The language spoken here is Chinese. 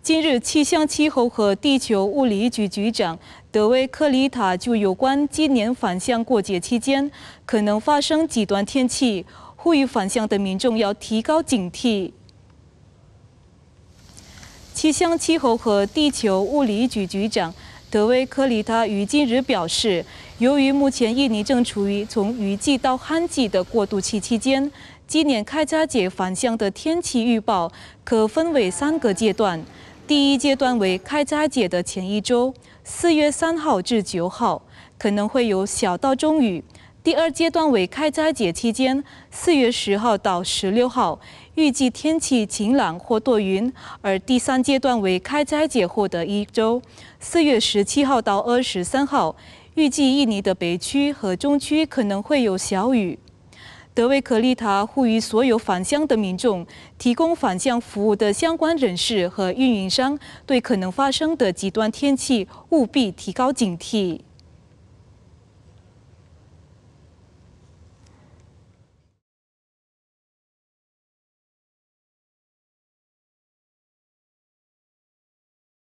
今日，气象气候和地球物理局局长德威克里塔就有关今年返乡过节期间可能发生极端天气，呼吁返乡的民众要提高警惕。气象气候和地球物理局局长。德威科里塔于今日表示，由于目前印尼正处于从雨季到旱季的过渡期期间，今年开斋节返乡的天气预报可分为三个阶段。第一阶段为开斋节的前一周四月三号至九号，可能会有小到中雨。第二阶段为开斋节期间，四月十号到十六号，预计天气晴朗或多云；而第三阶段为开斋节后的一周，四月十七号到二十三号，预计印尼的北区和中区可能会有小雨。德维克利塔呼吁所有返乡的民众、提供返乡服务的相关人士和运营商，对可能发生的极端天气务必提高警惕。